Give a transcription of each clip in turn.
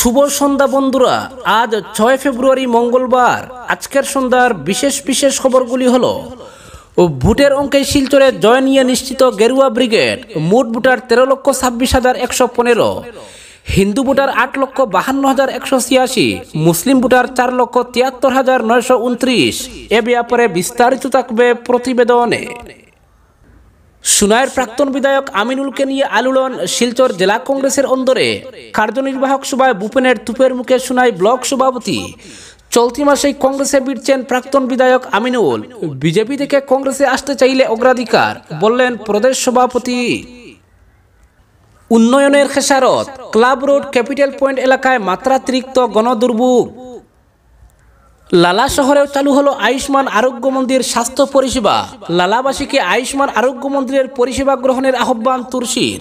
শুভ সন্ধ্যা বন্ধুরা আজ ছয় ফেব্রুয়ারি মঙ্গলবার আজকের সন্ধ্যার বিশেষ বিশেষ খবরগুলি হলো ভোটের অঙ্কে শিলচরে জয় নিয়ে নিশ্চিত গেরুয়া ব্রিগেড মোট ভোটার তেরো লক্ষ ছাব্বিশ হাজার একশো পনেরো হিন্দু ভোটার আট লক্ষ বাহান্ন হাজার একশো ছিয়াশি মুসলিম ভোটার চার লক্ষ তিয়াত্তর হাজার নয়শো উনত্রিশ এ ব্যাপারে বিস্তারিত থাকবে প্রতিবেদনে সুনায়ের প্রাক্তন বিধায়ক আমিনুলকে নিয়ে আলোড়ন শিলচর জেলা কংগ্রেসের অন্দরে কার্যনির্বাহক সভায় ভূপেনের তুপের মুখে সুনাই ব্লক সভাপতি চলতি মাসেই কংগ্রেসে বিড়ছেন প্রাক্তন বিধায়ক আমিনুল বিজেপি থেকে কংগ্রেসে আসতে চাইলে অগ্রাধিকার বললেন প্রদেশ সভাপতি উন্নয়নের খেসারত ক্লাব রোড ক্যাপিটাল পয়েন্ট এলাকায় মাত্রাতিরিক্ত গণদুর্ভোগ লালা শহরেও চালু হলো আয়ুষ্মান আরোগ্য মন্দির স্বাস্থ্য পরিষেবা লালাবাসীকে আয়ুষ্মান আরোগ্য মন্দিরের পরিষেবা গ্রহণের আহ্বান তুলসীর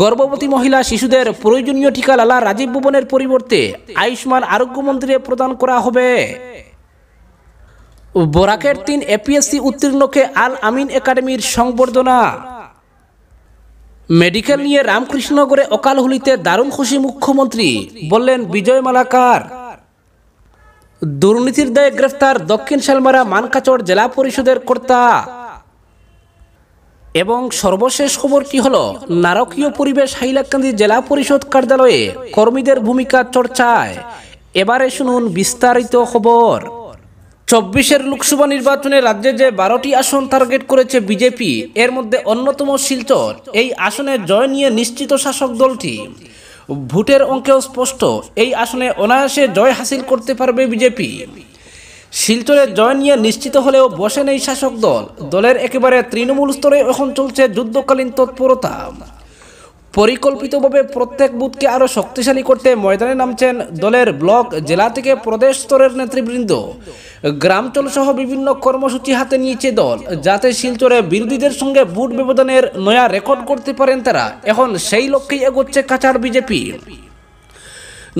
গর্ভবতী মহিলা শিশুদের প্রয়োজনীয় টিকা লালা রাজীব ভবনের পরিবর্তে আয়ুষ্মান আরোগ্য মন্দিরে প্রদান করা হবে বরাকের তিন এপিএসসি উত্তীর্ণকে আল আমিন একাডেমির সংবর্ধনা মেডিকেল নিয়ে রামকৃষ্ণনগরে অকাল দারুণ খুশি মুখ্যমন্ত্রী বললেন বিজয় মালাকার দুর্নীতির দায়ে গ্রেফতার দক্ষিণ শালমারা মানকাচর জেলা পরিষদের কর্তা এবং সর্বশেষ খবরটি হল নারকীয় পরিবেশ হাইলাকান্দি জেলা পরিষদ কার্যালয়ে কর্মীদের ভূমিকা চর্চায় এবারে শুনুন বিস্তারিত খবর চব্বিশের লোকসভা নির্বাচনে রাজ্যে যে বারোটি আসন টার্গেট করেছে বিজেপি এর মধ্যে অন্যতম শিলচর এই আসনে জয় নিয়ে নিশ্চিত শাসক দলটি ভোটের অঙ্কেও স্পষ্ট এই আসনে অনায়াসে জয় হাসিল করতে পারবে বিজেপি শিলচরে জয় নিয়ে নিশ্চিত হলেও বসে নেই শাসক দল দলের একেবারে তৃণমূল স্তরে এখন চলছে যুদ্ধকালীন তৎপরতা পরিকল্পিতভাবে প্রত্যেক বুথকে আরও শক্তিশালী করতে ময়দানে নামছেন দলের ব্লক জেলা থেকে প্রদেশ স্তরের নেতৃবৃন্দ গ্রামচল সহ বিভিন্ন কর্মসূচি হাতে নিয়েছে দল যাতে শিলচরে বিরোধীদের সঙ্গে বুট ব্যবধানের নয়া রেকর্ড করতে পারেন তারা এখন সেই লক্ষ্যেই এগোচ্ছে কাছার বিজেপি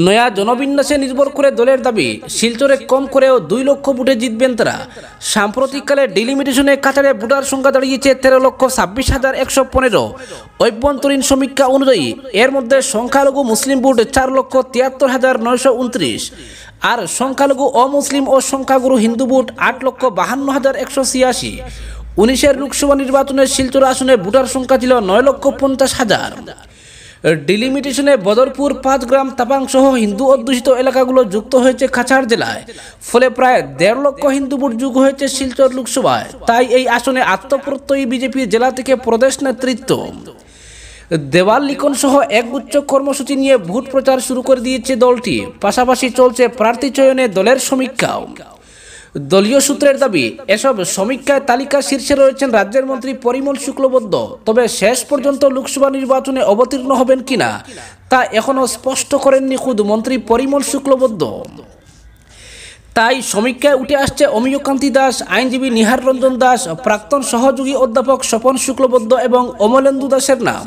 নয়া জনবিন্যাসে নির্ভর করে দলের দাবি শিলচরে কম করেও দুই লক্ষ ভোটে জিতবেন তারা সাম্প্রতিককালে ডিলিমিটেশনে কাতারে ভোটার সংখ্যা দাঁড়িয়েছে তেরো লক্ষ ছাব্বিশ হাজার একশো পনেরো অভ্যন্তরীণ সমীক্ষা অনুযায়ী এর মধ্যে সংখ্যালঘু মুসলিম ভোট চার লক্ষ তিয়াত্তর হাজার নয়শো উনত্রিশ আর সংখ্যালঘু অমুসলিম ও সংখ্যাগুরু হিন্দু ভোট আট লক্ষ বাহান্ন হাজার একশো ছিয়াশি উনিশের লোকসভা নির্বাচনে শিলচর আসনে ভোটার সংখ্যা ছিল নয় লক্ষ পঞ্চাশ হাজার ডিলিমিটেশনে বদরপুর পাঁচ গ্রাম তাপাং সহ হিন্দু অধ্যুষিত এলাকাগুলো যুক্ত হয়েছে খাছাড় জেলায় ফলে প্রায় দেড় লক্ষ হিন্দু ভোট যুগ হয়েছে শিলচর লোকসভায় তাই এই আসনে আত্মপ্রত্যয়ী বিজেপি জেলা থেকে প্রদেশ নেতৃত্ব দেওয়াল লিখন সহ এক উচ্চ কর্মসূচি নিয়ে ভোট প্রচার শুরু করে দিয়েছে দলটি পাশাপাশি চলছে প্রার্থী চয়নে দলের সমীক্ষাও দলীয় সূত্রের দাবি এসব সমীক্ষায় তালিকা শীর্ষে রয়েছেন রাজ্যের মন্ত্রী পরিমল শুক্লবদ্ধ তবে শেষ পর্যন্ত লোকসভা নির্বাচনে অবতীর্ণ হবেন কিনা তা এখনও স্পষ্ট করেননি খুদ মন্ত্রী পরিমল শুক্লবদ্ধ তাই সমীক্ষায় উঠে আসছে অমিয়কান্তি দাস আইনজীবী নিহার রঞ্জন দাস প্রাক্তন সহযোগী অধ্যাপক স্বপন শুক্লবদ্ধ এবং অমলেন্দু দাসের নাম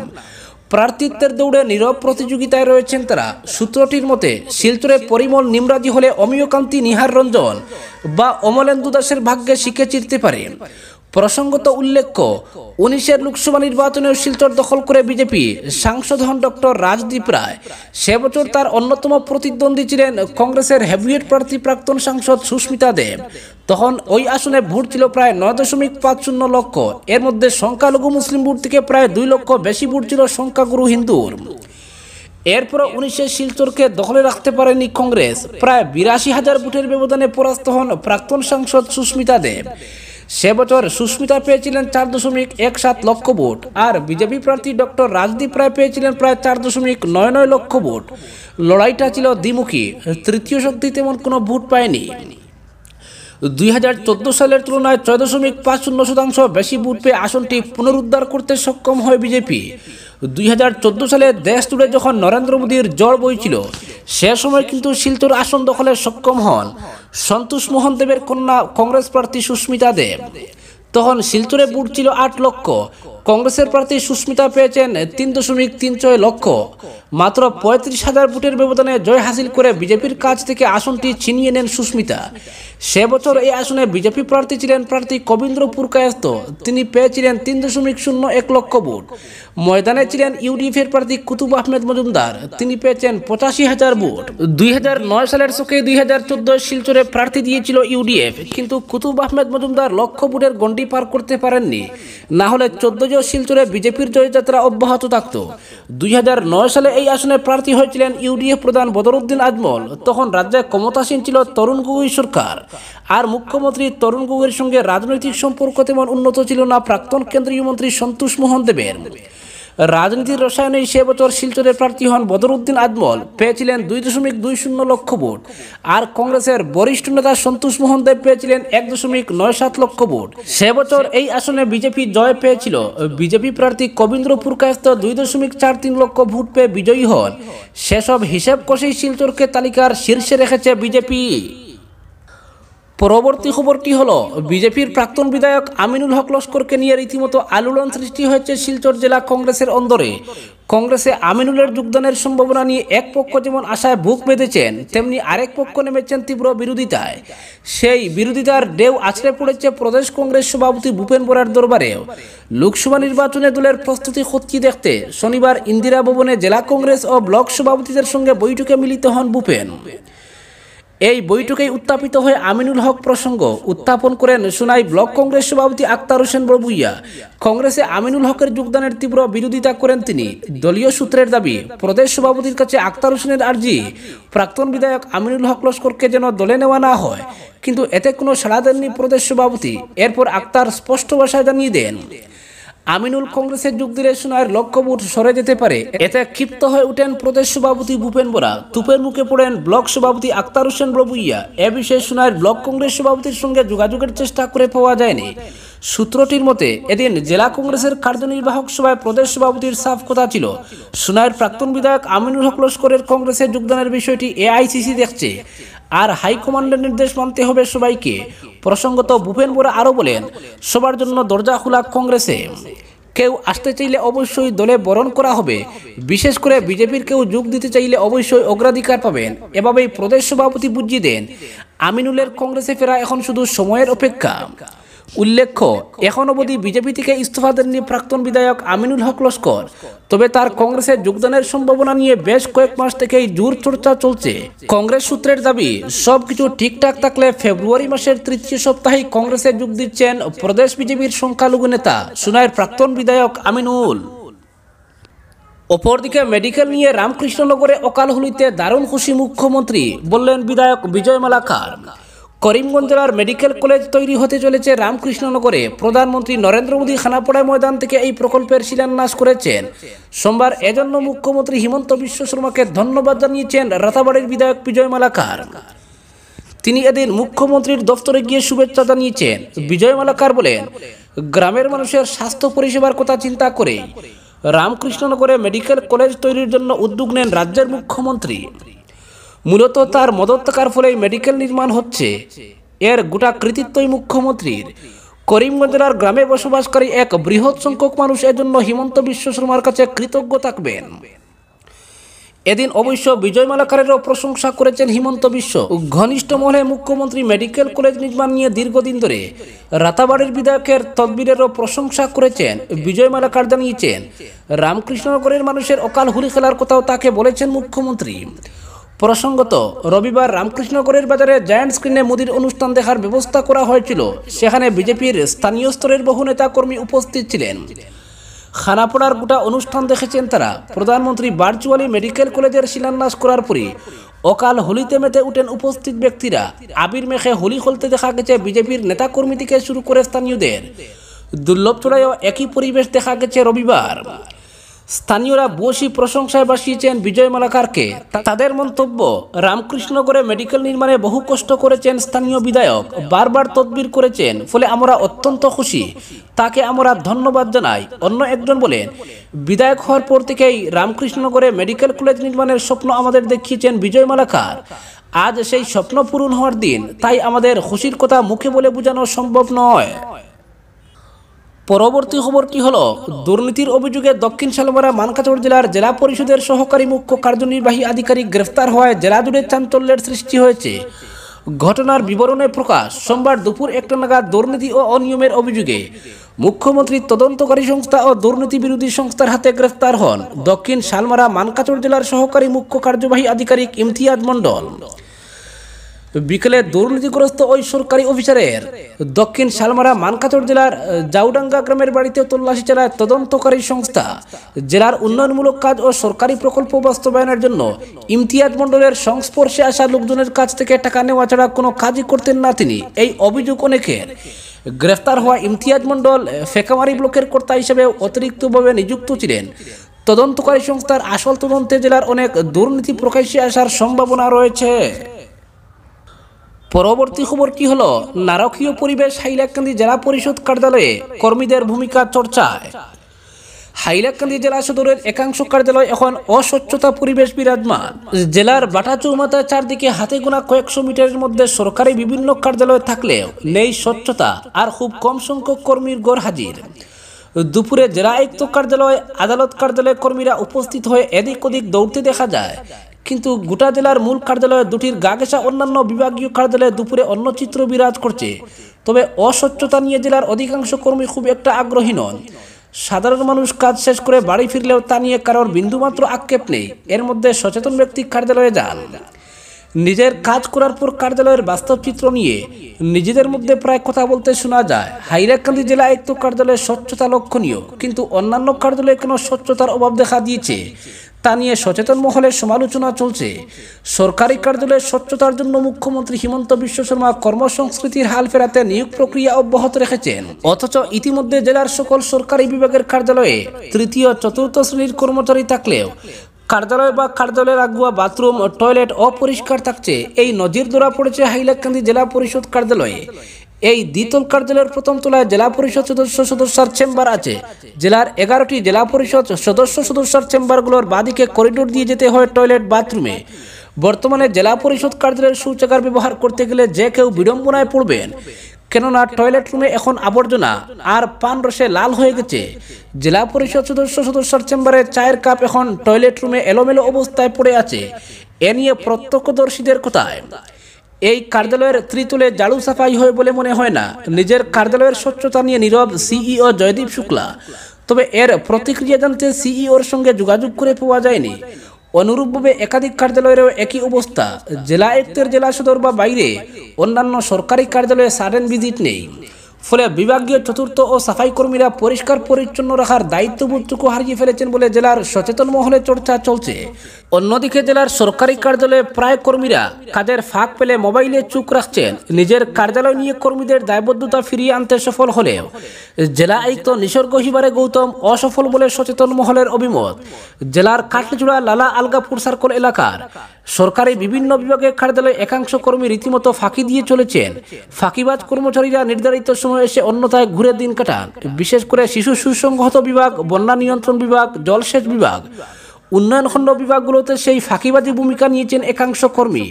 প্রার্থিত্বের দৌড়ে নীরব প্রতিযোগিতায় রয়েছেন তারা সূত্রটির মতে শিলচরে পরিমল নিমরাজি হলে অমিয়কান্তি নিহার রঞ্জন বা অমলেন্দু দাসের ভাগ্যে শিখে চিরতে পারে প্রসঙ্গত উল্লেখ্য উনিশের লোকসভা নির্বাচনেও শিলচর দখল করে বিজেপি সাংসদ হন ডক্টর রাজদীপ রায় সে বছর তার অন্যতম প্রতিদ্বন্দ্বী ছিলেন কংগ্রেসের হেভিয়েট প্রার্থী প্রাক্তন সাংসদ সুস্মিতা দেব তখন ওই আসনে ভোট ছিল প্রায় নয় দশমিক পাঁচ শূন্য লক্ষ এর মধ্যে সংখ্যালঘু মুসলিম ভোট থেকে প্রায় দুই লক্ষ বেশি ভোট ছিল সংখ্যাগুরু হিন্দুর এরপর উনিশে শিলচরকে দখলে রাখতে পারেনি কংগ্রেস প্রায় বিরাশি হাজার ভোটের ব্যবধানে পরাস্ত হন প্রাক্তন সাংসদ সুস্মিতা দেব সে বছর সুস্মিতা পেয়েছিলেন চার দশমিক এক সাত লক্ষ ভোট আর বিজেপি প্রার্থী ডক্টর রাজদীপ রায় পেয়েছিলেন প্রায় চার দশমিক নয় নয় লক্ষ ভোট লড়াইটা ছিল দ্বিমুখী তৃতীয় শক্তি তেমন কোনো ভোট পায়নি দুই সালের তুলনায় ছয় দশমিক পাঁচ শূন্য শতাংশ বেশি ভোট পেয়ে আসনটি পুনরুদ্ধার করতে সক্ষম হয় বিজেপি দুই সালে দেশ জুড়ে যখন নরেন্দ্র মোদীর জ্বর বইছিল সে সময় কিন্তু শিলচর আসন দখলে সক্ষম হন সন্তোষ মোহন দেবের কন্যা কংগ্রেস প্রার্থী সুস্মিতা দেব তখন শিলচরে ভোট ছিল আট লক্ষ কংগ্রেসের প্রার্থী সুস্মিতা পেয়েছেন তিন দশমিক তিন ছয় লক্ষ মাত্র পঁয়ত্রিশ হাজার ভোটের ব্যবধানে জয় হাসিল করে বিজেপির কাছ থেকে আসনটি ছিনিয়ে নেন সুস্মিতা সে বছর এই আসনে বিজেপি প্রার্থী ছিলেন প্রার্থী কবীন্দ্র পুরকায়স্ত তিনি পেয়েছিলেন তিন দশমিক শূন্য এক লক্ষ ভোট ময়দানে ছিলেন ইউডিএফের প্রার্থী কুতুব আহমেদ মজুমদার তিনি পেয়েছেন পঁচাশি হাজার ভোট দুই হাজার নয় সালের শোকে দুই হাজার শিলচরে প্রার্থী দিয়েছিল ইউডিএফ কিন্তু কুতুব আহমেদ মজুমদার লক্ষ ভোটের গণ্ডি পার করতে পারেননি না হলে চোদ্দ কেন্দ্রীয় শিলচরে বিজেপির জয়যাত্রা অব্যাহত থাকত দুই সালে এই আসনে প্রার্থী হয়েছিলেন ইউডিএফ প্রধান বদরউদ্দিন আজমল তখন রাজ্যে ক্ষমতাসীন ছিল তরুণ গগৈ সরকার আর মুখ্যমন্ত্রী তরুণ গগৈর সঙ্গে রাজনৈতিক সম্পর্ক তেমন উন্নত ছিল না প্রাক্তন কেন্দ্রীয় মন্ত্রী সন্তোষ মোহন দেবের রাজনীতির রসায়নে সে বছর শিলচরের প্রার্থী হন বদরউদ্দিন আজমল পেয়েছিলেন দুই দশমিক দুই শূন্য লক্ষ ভোট আর কংগ্রেসের বরিষ্ঠ নেতা সন্তোষ মোহন দেব পেয়েছিলেন এক দশমিক নয় সাত লক্ষ ভোট সে বছর এই আসনে বিজেপি জয় পেয়েছিল বিজেপি প্রার্থী কবীন্দ্র পুরকায়স্ত দুই দশমিক চার তিন লক্ষ ভোট পেয়ে বিজয়ী হন সেসব হিসেব কষেই শিলচরকে তালিকার শীর্ষে রেখেছে বিজেপি পরবর্তী খবরটি হলো বিজেপির প্রাক্তন বিধায়ক আমিনুল হক লস্করকে নিয়ে রীতিমতো আলোড়ন সৃষ্টি হয়েছে শিলচর জেলা কংগ্রেসের অন্দরে কংগ্রেসে আমিনুলের যোগদানের সম্ভাবনা নিয়ে এক পক্ষ যেমন আশায় বুক বেঁধেছেন তেমনি আরেক পক্ষ নেমেছেন তীব্র বিরোধিতায় সেই বিরোধিতার ডেউ আছড়ে পড়েছে প্রদেশ কংগ্রেস সভাপতি ভূপেন বোরার দরবারেও লোকসভা নির্বাচনে দলের প্রস্তুতি খতকি দেখতে শনিবার ইন্দিরা ভবনে জেলা কংগ্রেস ও ব্লক সভাপতিদের সঙ্গে বৈঠকে মিলিত হন ভূপেন এই বইটুকেই উত্থাপিত হয়ে আমিনুল হক প্রসঙ্গ উত্থাপন করেন সুনাই ব্লক কংগ্রেস সভাপতি আক্তার হোসেন বড়বুইয়া কংগ্রেসে আমিনুল হকের যোগদানের তীব্র বিরোধিতা করেন তিনি দলীয় সূত্রের দাবি প্রদেশ সভাপতির কাছে আক্তার হোসেনের আর্জি প্রাক্তন বিধায়ক আমিনুল হক লস্করকে যেন দলে নেওয়া না হয় কিন্তু এতে কোনো সাড়া দেননি প্রদেশ সভাপতি এরপর আক্তার স্পষ্ট ভাষায় জানিয়ে দেন আমিনুল কংগ্রেসের যুগ দিলে সোনার লক্ষ্য ভোট সরে যেতে পারে এতে ক্ষিপ্ত হয়ে উঠেন প্রদেশ সভাপতি ভূপেন বোরা তুপের মুখে পড়েন ব্লক সভাপতি আক্তার হোসেন ব্রবুইয়া এ বিষয়ে সোনার ব্লক কংগ্রেস সভাপতির সঙ্গে যোগাযোগের চেষ্টা করে পাওয়া যায়নি সূত্রটির মতে এদিন জেলা কংগ্রেসের কার্যনির্বাহক সভায় প্রদেশ সভাপতির সাফ কথা ছিল সোনাইয়ের প্রাক্তন বিধায়ক আমিনুল হক লস্করের কংগ্রেসে যোগদানের বিষয়টি এআইসিসি দেখছে আর হাইকমান্ডের নির্দেশ মানতে হবে সবাইকে প্রসঙ্গত ভূপেন বোরা আরও বলেন সবার জন্য দরজা খোলা কংগ্রেসে কেউ আসতে চাইলে অবশ্যই দলে বরণ করা হবে বিশেষ করে বিজেপির কেউ যোগ দিতে চাইলে অবশ্যই অগ্রাধিকার পাবেন এভাবেই প্রদেশ সভাপতি বুঝিয়ে দেন আমিনুলের কংগ্রেসে ফেরা এখন শুধু সময়ের অপেক্ষা উল্লেখ্য এখন অবধি বিজেপি থেকে ইস্তফা দেননি প্রাক্তন বিধায়ক আমিনুল হক লস্কর তবে তার কংগ্রেসে যোগদানের সম্ভাবনা নিয়ে বেশ কয়েক মাস থেকেই জোর চর্চা চলছে কংগ্রেস সূত্রের দাবি সবকিছু ঠিকঠাক থাকলে ফেব্রুয়ারি মাসের তৃতীয় সপ্তাহে কংগ্রেসে যোগ দিচ্ছেন প্রদেশ বিজেপির সংখ্যালঘু নেতা সুনায়ের প্রাক্তন বিধায়ক আমিনুল অপরদিকে মেডিকেল নিয়ে রামকৃষ্ণনগরে অকালহলিতে দারুণ খুশি মুখ্যমন্ত্রী বললেন বিধায়ক বিজয় মালাকার করিমগঞ্জ জেলার মেডিকেল কলেজ তৈরি হতে চলেছে রামকৃষ্ণনগরে প্রধানমন্ত্রী নরেন্দ্র মোদী খানাপাড়া ময়দান থেকে এই প্রকল্পের শিলান্যাস করেছেন সোমবার এজন্য মুখ্যমন্ত্রী হিমন্ত বিশ্ব শর্মাকে ধন্যবাদ জানিয়েছেন রাতাবাড়ির বিধায়ক বিজয় মালাকার তিনি এদিন মুখ্যমন্ত্রীর দফতরে গিয়ে শুভেচ্ছা জানিয়েছেন বিজয় মালাকার বলেন গ্রামের মানুষের স্বাস্থ্য পরিষেবার কথা চিন্তা করে রামকৃষ্ণনগরে মেডিকেল কলেজ তৈরির জন্য উদ্যোগ নেন রাজ্যের মুখ্যমন্ত্রী মূলত তার মদত্বকার ফলেই মেডিকেল নির্মাণ হচ্ছে এর গোটা কৃতিত্বই মুখ্যমন্ত্রীর করিমগঞ্জ জেলার গ্রামে বসবাসকারী এক বৃহৎ সংখ্যক মানুষ জন্য হিমন্ত বিশ্ব শর্মার কাছে কৃতজ্ঞ থাকবেন এদিন অবশ্য বিজয় মালাকারেরও প্রশংসা করেছেন হিমন্ত বিশ্ব ঘনিষ্ঠ মহলে মুখ্যমন্ত্রী মেডিকেল কলেজ নির্মাণ নিয়ে দীর্ঘদিন ধরে রাতাবাড়ির বিধায়কের তদবিরেরও প্রশংসা করেছেন বিজয় মালাকার জানিয়েছেন রামকৃষ্ণনগরের মানুষের অকাল হুলি খেলার কথাও তাকে বলেছেন মুখ্যমন্ত্রী প্রসঙ্গত রবিবার রামকৃষ্ণগরের বাজারে জায়ান্ট স্ক্রিনে মোদির অনুষ্ঠান দেখার ব্যবস্থা করা হয়েছিল সেখানে বিজেপির স্থানীয় স্তরের বহু নেতাকর্মী উপস্থিত ছিলেন খানাপড়ার গোটা অনুষ্ঠান দেখেছেন তারা প্রধানমন্ত্রী ভার্চুয়ালি মেডিকেল কলেজের শিলান্যাস করার পরে অকাল হোলিতে মেতে উঠেন উপস্থিত ব্যক্তিরা আবির মেখে হোলি হলতে দেখা গেছে বিজেপির নেতাকর্মী থেকে শুরু করে স্থানীয়দের দুর্লভ চূড়ায়ও একই পরিবেশ দেখা গেছে রবিবার স্থানীয়রা বসি প্রশংসায় বাসিয়েছেন বিজয় মালাকারকে তাদের মন্তব্য রামকৃষ্ণগড়ে মেডিকেল নির্মাণে বহু কষ্ট করেছেন স্থানীয় বিধায়ক বারবার তদবির করেছেন ফলে আমরা অত্যন্ত খুশি তাকে আমরা ধন্যবাদ জানাই অন্য একজন বলেন বিধায়ক হওয়ার পর থেকেই রামকৃষ্ণগড়ে মেডিকেল কলেজ নির্মাণের স্বপ্ন আমাদের দেখিয়েছেন বিজয় মালাকার আজ সেই স্বপ্ন পূরণ হওয়ার দিন তাই আমাদের খুশির কথা মুখে বলে বোঝানো সম্ভব নয় পরবর্তী খবর কি হল দুর্নীতির অভিযোগে দক্ষিণ শালমারা মানকাচড় জেলার জেলা পরিষদের সহকারী মুখ্য কার্যনির্বাহী আধিকারিক গ্রেফতার হওয়ায় জেলা জুড়ে চাঞ্চল্যের সৃষ্টি হয়েছে ঘটনার বিবরণে প্রকাশ সোমবার দুপুর একটা নাগাদ দুর্নীতি ও অনিয়মের অভিযোগে মুখ্যমন্ত্রী তদন্তকারী সংস্থা ও দুর্নীতি বিরোধী সংস্থার হাতে গ্রেফতার হন দক্ষিণ শালমারা মানকাচড় জেলার সহকারী মুখ্য কার্যবাহী আধিকারিক ইমতিয়াজ মণ্ডল বিকেলে দুর্নীতিগ্রস্ত ওই সরকারি অফিসারের দক্ষিণ শালমারা মানকাচর জেলার জাউডাঙ্গা গ্রামের বাড়িতে তল্লাশি চালায় তদন্তকারী সংস্থা জেলার উন্নয়নমূলক কাজ ও সরকারি প্রকল্প বাস্তবায়নের জন্য ইমতিয়াজ মণ্ডলের সংস্পর্শে আসা লোকজনের কাছ থেকে টাকা নেওয়া ছাড়া কোনো কাজই করতেন না তিনি এই অভিযোগ অনেকের গ্রেফতার হওয়া ইমতিয়াজ মণ্ডল ফেকামারি ব্লকের কর্তা হিসেবে অতিরিক্তভাবে নিযুক্ত ছিলেন তদন্তকারী সংস্থার আসল তদন্তে জেলার অনেক দুর্নীতি প্রকাশ্যে আসার সম্ভাবনা রয়েছে পরবর্তী খবর কি হলো নারকীয় পরিবেশ হাইলাকান্দি জেলা পরিষদ কার্যালয়ে কর্মীদের ভূমিকা চর্চায় হাইলাকান্দি জেলা সদরের একাংশ কার্যালয় এখন অস্বচ্ছতা পরিবেশ বিরাজমান জেলার বাটা চৌমাতার চারদিকে হাতে গোনা কয়েকশো মিটারের মধ্যে সরকারি বিভিন্ন কার্যালয় থাকলেও নেই স্বচ্ছতা আর খুব কম সংখ্যক কর্মীর গড় হাজির দুপুরে জেলা আয়ুক্ত কার্যালয় আদালত কার্যালয় কর্মীরা উপস্থিত হয়ে এদিক ওদিক দৌড়তে দেখা যায় কিন্তু গোটা জেলার মূল কার্যালয়ে দুটির গা অন্যান্য বিভাগীয় কার্যালয়ে দুপুরে অন্য চিত্র বিরাজ করছে তবে অস্বচ্ছতা নিয়ে জেলার অধিকাংশ কর্মী খুব একটা আগ্রহী নন সাধারণ মানুষ কাজ শেষ করে বাড়ি ফিরলেও তা নিয়ে কারোর বিন্দুমাত্র আক্ষেপ নেই এর মধ্যে সচেতন ব্যক্তি কার্যালয়ে যান নিজের কাজ করার পর কার্যালয়ের বাস্তব চিত্র নিয়ে নিজেদের মধ্যে প্রায় কথা বলতে শোনা যায় হাইরাকান্দি জেলা আয়ুক্ত কার্যালয়ে স্বচ্ছতা লক্ষণীয় কিন্তু অন্যান্য কার্যালয়ে কোনো স্বচ্ছতার অভাব দেখা দিয়েছে তা নিয়ে সচেতন মহলের সমালোচনা চলছে সরকারি কার্যালয়ের স্বচ্ছতার জন্য মুখ্যমন্ত্রী হিমন্ত বিশ্ব শর্মা কর্মসংস্কৃতির হাল ফেরাতে নিয়োগ প্রক্রিয়া অব্যাহত রেখেছেন অথচ ইতিমধ্যে জেলার সকল সরকারি বিভাগের কার্যালয়ে তৃতীয় চতুর্থ শ্রেণীর কর্মচারী থাকলেও কার্যালয় বা কার্যালয়ের আগুয়া বাথরুম টয়লেট অপরিষ্কার থাকছে এই নজির ধরা পড়েছে হাইলাকান্দি জেলা পরিষদ কার্যালয়ে এই দ্বিতল কার্যালয়ের প্রথম তলায় জেলা পরিষদ সদস্য সদস্যার চেম্বার আছে জেলার এগারোটি জেলা পরিষদ সদস্য সদস্যার চেম্বারগুলোর বাদিকে করিডোর দিয়ে যেতে হয় টয়লেট বাথরুমে বর্তমানে জেলা পরিষদ কার্যালয়ের শৌচাগার ব্যবহার করতে গেলে যে কেউ বিড়ম্বনায় পড়বেন কেননা টয়লেট রুমে এখন আবর্জনা আর পান রসে লাল হয়ে গেছে জেলা পরিষদ সদস্য সদস্যার চেম্বারে চায়ের কাপ এখন টয়লেট রুমে এলোমেলো অবস্থায় পড়ে আছে এ নিয়ে প্রত্যক্ষদর্শীদের কথায় এই কার্যালয়ের ত্রিতুলে জাড়ু সাফাই হয় বলে মনে হয় না নিজের কার্যালয়ের স্বচ্ছতা নিয়ে নীরব সিইও জয়দীপ শুক্লা তবে এর প্রতিক্রিয়া জানতে সিইওর সঙ্গে যোগাযোগ করে পাওয়া যায়নি অনুরূপভাবে একাধিক কার্যালয়েরও একই অবস্থা জেলা আয়ুক্তের জেলা সদর বা বাইরে অন্যান্য সরকারি কার্যালয়ে সারেন ভিজিট নেই ফলে বিভাগীয় চতুর্থ ও সাফাই কর্মীরা পরিষ্কার পরিচ্ছন্ন রাখার দায়িত্ববোধটুকু হারিয়ে ফেলেছেন বলে জেলার সচেতন মহলে চর্চা চলছে অন্যদিকে জেলার সরকারি কার্যালয়ে প্রায় কর্মীরা কাজের ফাঁক পেলে মোবাইলে চুক রাখছেন নিজের কার্যালয় নিয়ে কর্মীদের দায়বদ্ধতা ফিরিয়ে আনতে সফল হলেও জেলা আয়ুক্ত নিসর্গ হিবারে গৌতম অসফল বলে সচেতন মহলের অভিমত জেলার কাটলিচুড়া লালা আলগাপুর সার্কল এলাকার সরকারি বিভিন্ন বিভাগের কার্যালয়ে একাংশ কর্মী রীতিমতো ফাঁকি দিয়ে চলেছেন ফাঁকিবাজ কর্মচারীরা নির্ধারিত সময়ে এসে অন্যথায় ঘুরে দিন কাটান বিশেষ করে শিশু সুসংহত বিভাগ বন্যা নিয়ন্ত্রণ বিভাগ জলসেচ বিভাগ উন্নয়ন খণ্ড বিভাগগুলোতে সেই ফাঁকিবাদী ভূমিকা নিয়েছেন একাংশ কর্মী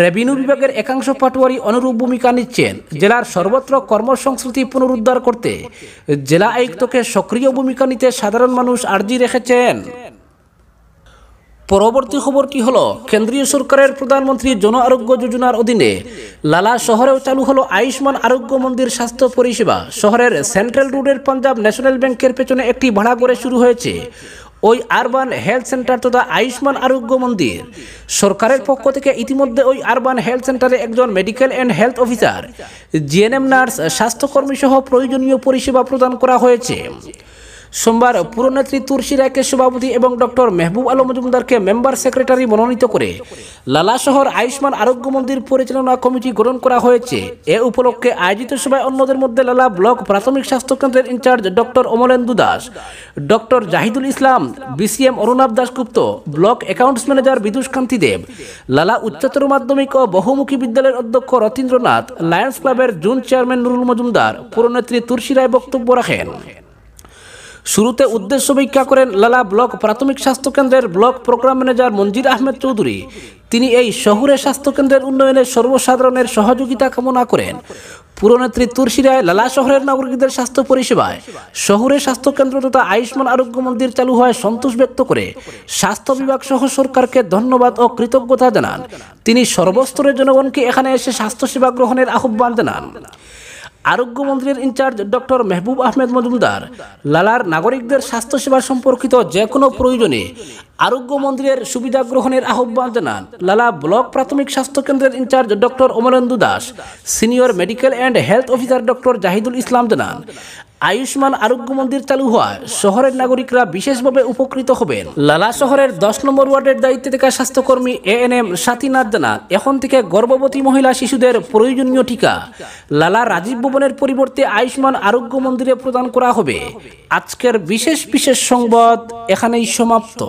রেভিনিউ বিভাগের একাংশ পাটুয়ারি অনুরূপ ভূমিকা নিচ্ছেন জেলার সর্বত্র কর্মসংস্কৃতি পুনরুদ্ধার করতে জেলা আয়ুক্তকে সক্রিয় ভূমিকা নিতে সাধারণ মানুষ আর্জি রেখেছেন পরবর্তী খবরটি হলো কেন্দ্রীয় সরকারের প্রধানমন্ত্রী জন আরোগ্য যোজনার অধীনে লালা শহরেও চালু হলো আয়ুষ্মান আরোগ্য মন্দির স্বাস্থ্য পরিষেবা শহরের সেন্ট্রাল রোডের পাঞ্জাব ন্যাশনাল ব্যাংকের পেছনে একটি ভাড়া করে শুরু হয়েছে ওই আরবান হেলথ সেন্টার তথা আয়ুষ্মান আরোগ্য মন্দির সরকারের পক্ষ থেকে ইতিমধ্যে ওই আরবান হেলথ সেন্টারে একজন medical and health officer GNM nurse স্বাস্থ্যকর্মী সহ প্রয়োজনীয় পরিষেবা প্রদান করা হয়েছে সোমবার পুরনেত্রী তুলসী রায়কে সভাপতি এবং ডক্টর মেহবুব আলম মজুমদারকে মেম্বার সেক্রেটারি মনোনীত করে লালা শহর আয়ুষ্মান আরোগ্য মন্দির পরিচালনা কমিটি গঠন করা হয়েছে এ উপলক্ষে আয়োজিত সভায় অন্যদের মধ্যে লালা ব্লক প্রাথমিক স্বাস্থ্যকেন্দ্রের incharge doctor Amalendu Das doctor Jahidul Islam BCM Arunabha Dasgupta block accounts manager Bidushkanti Deb Lala উচ্চতর মাধ্যমিক ও বহুমুখী বিদ্যালয়ের অধ্যক্ষ রতীন্দ্রনাথ লায়ন্স ক্লাবের জুন চেয়ারম্যান নুরুল মজুমদার পুরনেত্রী তুলসী রায় বক্তব্য রাখেন শুরুতে উদ্দেশ্য ব্যাখ্যা করেন লালা ব্লক প্রাথমিক স্বাস্থ্যকেন্দ্রের block programme manager Manjir Ahmed Chowdhury তিনি এই শহুরে স্বাস্থ্যকেন্দ্রের উন্নয়নে সর্বসাধারণের সহযোগিতা কামনা করেন পুরনেত্রী তুরসিরায় লালা শহরের নাগরিকদের স্বাস্থ্য পরিষেবায় শহুরে স্বাস্থ্যকেন্দ্র তথা আয়ুষ্মান আরোগ্য মন্দির চালু হয় সন্তোষ ব্যক্ত করে স্বাস্থ্য বিভাগ সহ সরকারকে ধন্যবাদ ও কৃতজ্ঞতা জানান তিনি সর্বস্তরের জনগণকে এখানে এসে স্বাস্থ্যসেবা গ্রহণের আহ্বান জানান আরোগ্য মন্ত্রীর ইনচার্জ ডক্টর মেহবুব আহমেদ মজুমদার লালার নাগরিকদের স্বাস্থ্যসেবা সম্পর্কিত যে কোনো প্রয়োজনে আরোগ্য মন্ত্রীর সুবিধা গ্রহণের আহ্বান জানান লালা ব্লক প্রাথমিক স্বাস্থ্য কেন্দ্রের incharge doctor Amarendu Das senior medical and health officer doctor Jahidul Islam জানান আয়ুষ্মান আরোগ্য মন্দির চালু হওয়ায় শহরের নাগরিকরা বিশেষভাবে উপকৃত হবেন লালা শহরের দশ নম্বর ওয়ার্ডের দায়িত্বে থাকা স্বাস্থ্যকর্মী এ এন এম সাতিনাথ দানা এখন থেকে গর্ভবতী মহিলা শিশুদের প্রয়োজনীয় টিকা লালা রাজীব ভবনের পরিবর্তে আয়ুষ্মান আরোগ্য মন্দিরে প্রদান করা হবে আজকের বিশেষ বিশেষ সংবাদ এখানেই সমাপ্ত